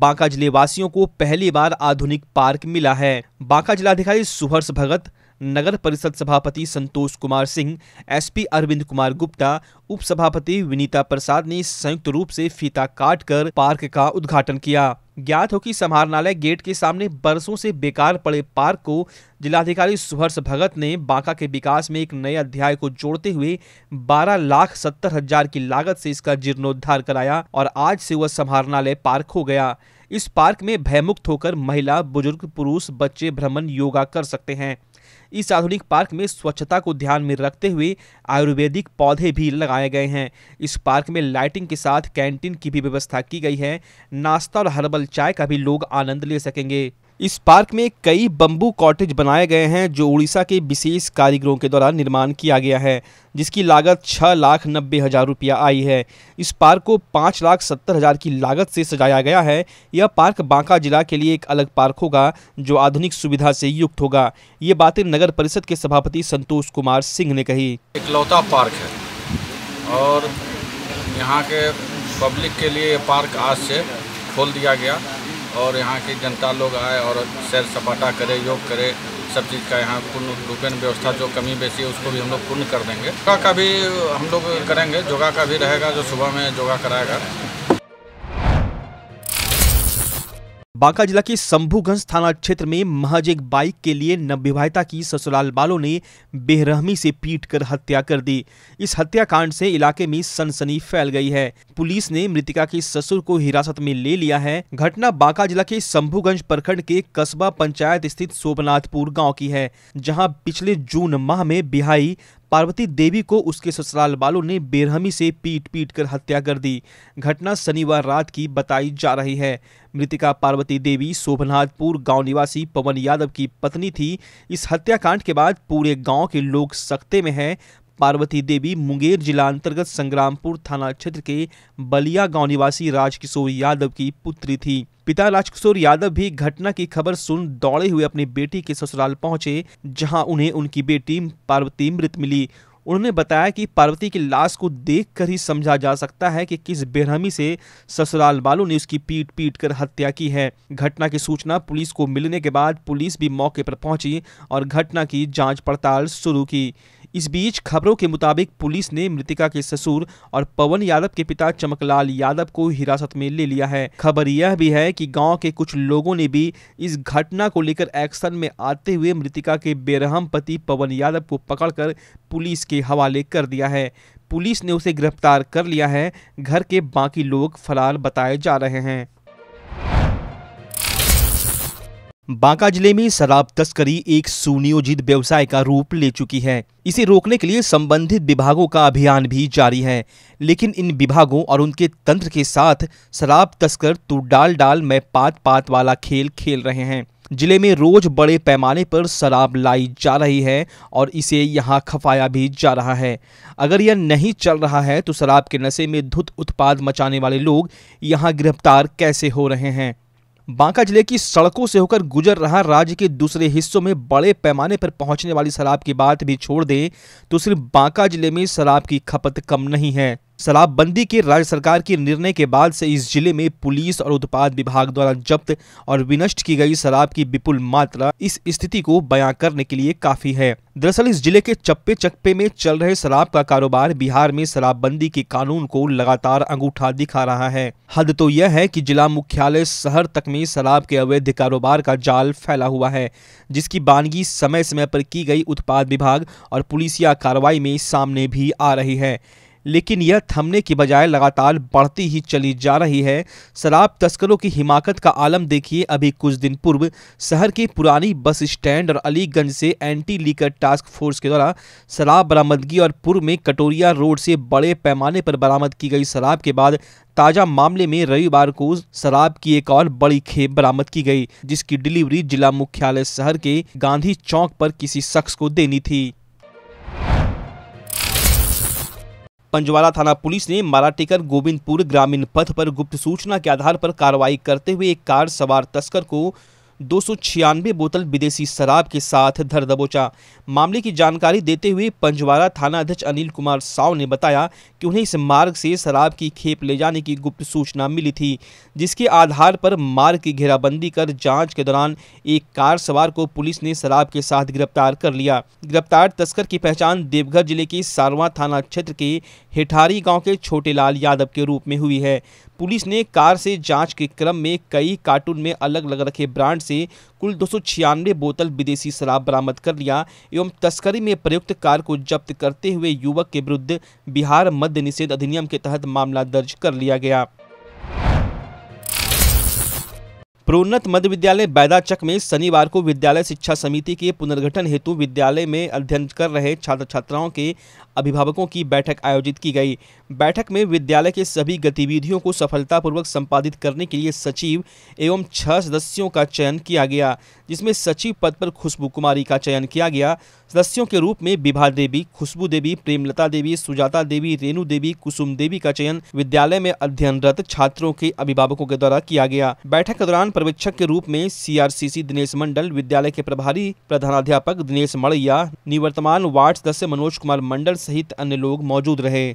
बांका जिले वासियों को पहली बार आधुनिक पार्क मिला है बांका जिलाधिकारी सुहर्ष भगत नगर परिषद सभापति संतोष कुमार सिंह एसपी अरविंद कुमार गुप्ता उप सभापति विनीता प्रसाद ने संयुक्त रूप से फीता काट कर पार्क का उद्घाटन किया ज्ञात हो कि समाहरणालय गेट के सामने बरसों से बेकार पड़े पार्क को जिलाधिकारी सुहर्ष भगत ने बांका के विकास में एक नए अध्याय को जोड़ते हुए बारह लाख सत्तर हजार की लागत से इसका जीर्णोद्धार कराया और आज से वह समाहरणालय पार्क हो गया इस पार्क में भयमुक्त होकर महिला बुजुर्ग पुरुष बच्चे भ्रमण योगा कर सकते हैं इस आधुनिक पार्क में स्वच्छता को ध्यान में रखते हुए आयुर्वेदिक पौधे भी लगाए गए हैं इस पार्क में लाइटिंग के साथ कैंटीन की भी व्यवस्था की गई है नाश्ता और हर्बल चाय का भी लोग आनंद ले सकेंगे इस पार्क में कई बम्बू कॉटेज बनाए गए हैं जो उड़ीसा के विशेष कारीगरों के द्वारा निर्माण किया गया है जिसकी लागत छः लाख नब्बे हज़ार रुपया आई है इस पार्क को पाँच लाख सत्तर हज़ार की लागत से सजाया गया है यह पार्क बांका जिला के लिए एक अलग पार्क होगा जो आधुनिक सुविधा से युक्त होगा ये बातें नगर परिषद के सभापति संतोष कुमार सिंह ने कही इकलौता पार्क है और यहाँ के पब्लिक के लिए पार्क आज से खोल दिया गया और यहाँ की जनता लोग आए और सैर सपाटा करे योग करे सब चीज़ का यहाँ पूर्ण रूपेण व्यवस्था जो कमी बेसी है उसको भी हम लोग पूर्ण कर देंगे योगा का भी हम लोग करेंगे योगा का भी रहेगा जो सुबह में योगा कराएगा बांका जिला के शंभूगंज थाना क्षेत्र में महज एक बाइक के लिए नवविवाहिता की ससुराल बालों ने बेरहमी से पीटकर हत्या कर दी इस हत्याकांड से इलाके में सनसनी फैल गई है पुलिस ने मृतिका के ससुर को हिरासत में ले लिया है घटना बांका जिला के शंभूगंज प्रखंड के कस्बा पंचायत स्थित सोमनाथपुर गाँव की है जहाँ पिछले जून माह में बिहाई पार्वती देवी को उसके ससुराल वालों ने बेरहमी से पीट पीट कर हत्या कर दी घटना शनिवार रात की बताई जा रही है मृतिका पार्वती देवी शोभनाथपुर गांव निवासी पवन यादव की पत्नी थी इस हत्याकांड के बाद पूरे गांव के लोग सख्ते में हैं पार्वती देवी मुंगेर जिला अंतर्गत संग्रामपुर थाना क्षेत्र के बलिया गांव निवासी राजकिशोर यादव की पुत्री थी पिता राजकिशोर यादव भी घटना की खबर सुन दौड़े हुए अपनी बेटी के ससुराल पहुंचे जहां उन्हें उनकी बेटी पार्वती मृत मिली उन्होंने बताया कि पार्वती की लाश को देख ही समझा जा सकता है कि किस बेरहमी से ससुराल वालों ने उसकी पीट पीट कर हत्या की है घटना की सूचना पुलिस को मिलने के बाद पुलिस भी मौके पर पहुंची और घटना की जांच पड़ताल शुरू की इस बीच खबरों के मुताबिक पुलिस ने मृतिका के ससुर और पवन यादव के पिता चमकलाल यादव को हिरासत में ले लिया है खबर यह भी है कि गांव के कुछ लोगों ने भी इस घटना को लेकर एक्शन में आते हुए मृतिका के बेरहम पति पवन यादव को पकड़कर पुलिस के हवाले कर दिया है पुलिस ने उसे गिरफ्तार कर लिया है घर के बाकी लोग फरार बताए जा रहे हैं बांका जिले में शराब तस्करी एक सुनियोजित व्यवसाय का रूप ले चुकी है इसे रोकने के लिए संबंधित विभागों का अभियान भी जारी है लेकिन इन विभागों और उनके तंत्र के साथ शराब तस्कर तो डाल डाल में पात पात वाला खेल खेल रहे हैं जिले में रोज बड़े पैमाने पर शराब लाई जा रही है और इसे यहाँ खपाया भी जा रहा है अगर यह नहीं चल रहा है तो शराब के नशे में धुत उत्पाद मचाने वाले लोग यहाँ गिरफ्तार कैसे हो रहे हैं बांका जिले की सड़कों से होकर गुजर रहा राज्य के दूसरे हिस्सों में बड़े पैमाने पर पहुंचने वाली शराब की बात भी छोड़ दें तो सिर्फ बांका जिले में शराब की खपत कम नहीं है शराबबंदी के राज्य सरकार के निर्णय के बाद से इस जिले में पुलिस और उत्पाद विभाग द्वारा जब्त और विनष्ट की गई शराब की विपुल मात्रा इस स्थिति को बयां करने के लिए काफी है दरअसल इस जिले के चप्पे चप्पे में चल रहे शराब का कारोबार बिहार में शराबबंदी के कानून को लगातार अंगूठा दिखा रहा है हद तो यह है कि जिला मुख्यालय शहर तक में शराब के अवैध कारोबार का जाल फैला हुआ है जिसकी बानगी समय समय पर की गई उत्पाद विभाग और पुलिसिया कार्रवाई में सामने भी आ रही है लेकिन यह थमने की बजाय लगातार बढ़ती ही चली जा रही है शराब तस्करों की हिमाकत का आलम देखिए अभी कुछ दिन पूर्व शहर के पुरानी बस स्टैंड और अलीगंज से एंटी लीकर टास्क फोर्स के द्वारा शराब बरामदगी और पूर्व में कटोरिया रोड से बड़े पैमाने पर बरामद की गई शराब के बाद ताजा मामले में रविवार को शराब की एक और बड़ी खेप बरामद की गई जिसकी डिलीवरी जिला मुख्यालय शहर के गांधी चौक पर किसी शख्स को देनी थी पंजवाला थाना पुलिस ने मालाटेकर गोविंदपुर ग्रामीण पथ पर गुप्त सूचना के आधार पर कार्रवाई करते हुए एक कार सवार तस्कर को दो बोतल विदेशी शराब के साथ धर दबोचा मामले की जानकारी देते हुए पंजवाड़ा थाना अध्यक्ष अनिल कुमार साव ने बताया कि उन्हें इस मार्ग से शराब की खेप ले जाने की गुप्त सूचना मिली थी जिसके आधार पर मार्ग की घेराबंदी कर जांच के दौरान एक कार सवार को पुलिस ने शराब के साथ गिरफ्तार कर लिया गिरफ्तार तस्कर की पहचान देवघर जिले के सारवा थाना क्षेत्र के हेठारी गाँव के छोटे यादव के रूप में हुई है पुलिस ने कार से जांच के क्रम में कई कार्टून में अलग अलग रखे ब्रांड से कुल दो बोतल विदेशी शराब बरामद कर लिया एवं तस्करी में प्रयुक्त कार को जब्त करते हुए युवक के विरुद्ध बिहार मद्य निषेध अधिनियम के तहत मामला दर्ज कर लिया गया प्रोन्नत मध्य विद्यालय बैदाचक में शनिवार को विद्यालय शिक्षा समिति के पुनर्गठन हेतु विद्यालय में अध्ययन कर रहे छात्र छात्राओं के अभिभावकों की बैठक आयोजित की गई बैठक में विद्यालय के सभी गतिविधियों को सफलतापूर्वक संपादित करने के लिए सचिव एवं छह सदस्यों का चयन किया गया जिसमें सचिव पद पर खुशबू कुमारी का चयन किया गया सदस्यों के रूप में विभा देवी खुशबू देवी प्रेमलता देवी सुजाता देवी रेणु देवी कुसुम देवी का चयन विद्यालय में अध्ययनरत छात्रों के अभिभावकों के द्वारा किया गया बैठक के दौरान पर्यवेक्षक के रूप में सीआरसीसी दिनेश मंडल विद्यालय के प्रभारी प्रधानाध्यापक दिनेश मड़ैया निवर्तमान वार्ड सदस्य मनोज कुमार मंडल सहित अन्य लोग मौजूद रहे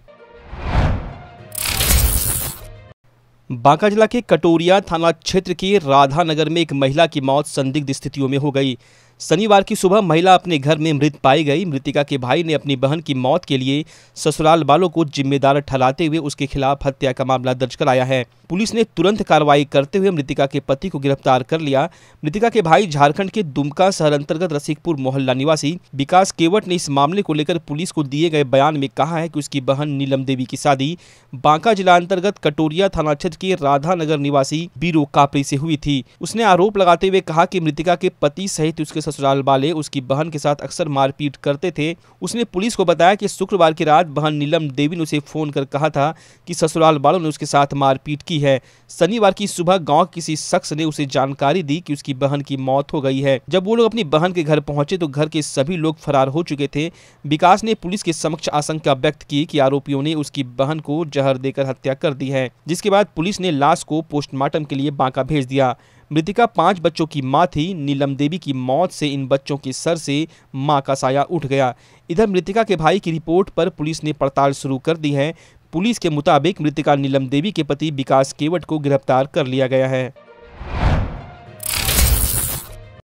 बांका जिला के कटोरिया थाना क्षेत्र के राधानगर में एक महिला की मौत संदिग्ध स्थितियों में हो गई शनिवार की सुबह महिला अपने घर में मृत पाई गई मृतिका के भाई ने अपनी बहन की मौत के लिए ससुराल वालों को जिम्मेदार ठहराते हुए उसके खिलाफ हत्या का मामला दर्ज कराया है पुलिस ने तुरंत कार्रवाई करते हुए मृतिका के पति को गिरफ्तार कर लिया मृतिका के भाई झारखंड के दुमका शहर अंतर्गत रसिकपुर मोहल्ला निवासी विकास केवट ने इस मामले को लेकर पुलिस को दिए गए बयान में कहा है कि उसकी बहन नीलम देवी की शादी बांका जिला अंतर्गत कटोरिया थाना क्षेत्र के राधानगर निवासी बीरो कापरी से हुई थी उसने आरोप लगाते हुए कहा की मृतिका के पति सहित उसके ससुराल वाले उसकी बहन के साथ अक्सर मारपीट करते थे उसने पुलिस को बताया कि शुक्रवार की रात बहन नीलम देवी ने उसे फ़ोन कर कहा था कि ससुराल वालों ने उसके साथ मारपीट की है शनिवार की सुबह गाँव किसी शख्स ने उसे जानकारी दी कि उसकी बहन की मौत हो गई है जब वो लोग अपनी बहन के घर पहुंचे तो घर के सभी लोग फरार हो चुके थे विकास ने पुलिस के समक्ष आशंका व्यक्त की कि आरोपियों ने उसकी बहन को जहर देकर हत्या कर दी है जिसके बाद पुलिस ने लाश को पोस्टमार्टम के लिए बांका भेज दिया मृतिका पांच बच्चों की मां थी नीलम देवी की मौत से इन बच्चों के सर से मां का साया उठ गया इधर मृतिका के भाई की रिपोर्ट पर पुलिस ने पड़ताल शुरू कर दी है पुलिस के मुताबिक मृतिका नीलम देवी के पति विकास केवट को गिरफ्तार कर लिया गया है